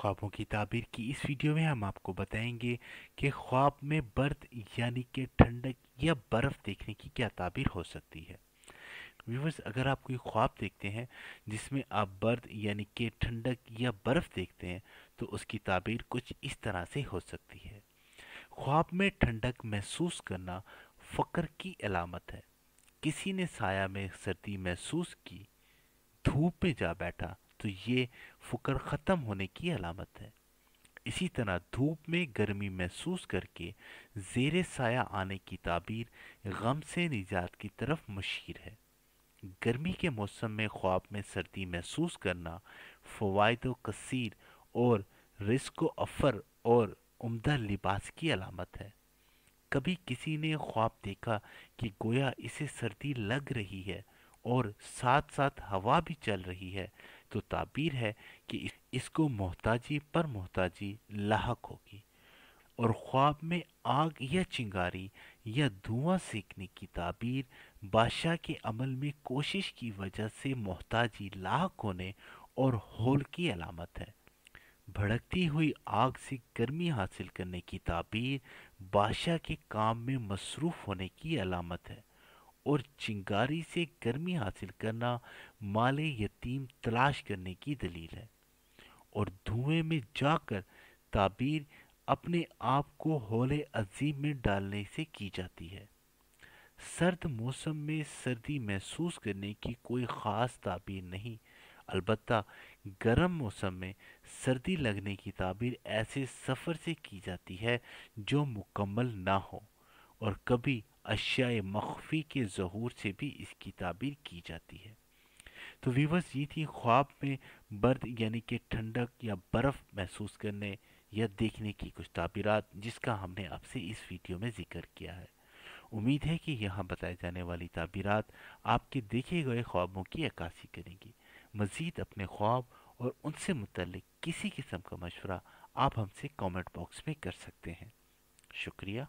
ख्वाबों की ताबीर की इस वीडियो में हम आपको बताएंगे कि ख्वाब में बर्द यानी कि ठंडक या बर्फ़ देखने की क्या ताबीर हो सकती है व्यूवर्स अगर आप कोई ख्वाब देखते हैं जिसमें आप बर्द यानी कि ठंडक या बर्फ़ देखते हैं तो उसकी ताबीर कुछ इस तरह से हो सकती है ख्वाब में ठंडक महसूस करना फ़क्र की अलामत है किसी ने साया में सर्दी महसूस की धूप में जा बैठा तो ये फुकर ख़त्म होने की अलामत है इसी तरह धूप में गर्मी महसूस करके जेर साया आने की ताबीर गम से निजात की तरफ मशीर है गर्मी के मौसम में ख्वाब में सर्दी महसूस करना फ़वाद कसीर और रिस्क अफर और उम्दा लिबास की अलामत है कभी किसी ने ख्वाब देखा कि गोया इसे सर्दी लग रही है और साथ साथ हवा भी चल रही है तो ताबीर है कि इसको मोहताजी पर मोहताजी लाक होगी और ख्वाब में आग या चिंगारी या धुआं सेकने की ताबीर बादशाह के अमल में कोशिश की वजह से मोहताजी लाक होने और होल की अलामत है भड़कती हुई आग से गर्मी हासिल करने की ताबीर बादशाह के काम में मसरूफ़ होने की अलामत है और चिंगारी से गर्मी हासिल करना माले यतीम तलाश करने की दलील है और धुएं में जाकर ताबीर अपने आप को हौले अजीम में डालने से की जाती है सर्द मौसम में सर्दी महसूस करने की कोई ख़ास ताबीर नहीं अलबत् गर्म मौसम में सर्दी लगने की ताबीर ऐसे सफ़र से की जाती है जो मुकम्मल ना हो और कभी अशिया मख़फ़ी के जहूर से भी इसकी ताबीर की जाती है तो वीवर्स ये थी ख्वाब में बर्द यानी कि ठंडक या बर्फ़ महसूस करने या देखने की कुछ ताबीरत जिसका हमने आपसे इस वीडियो में जिक्र किया है उम्मीद है कि यहाँ बताए जाने वाली ताबीरत आपके देखे गए ख्वाबों की अक्सी करेंगी मज़ीद अपने ख्वाब और उनसे मुतल किसी किस्म का मशवरा आप हमसे कमेंट बॉक्स में कर सकते हैं शुक्रिया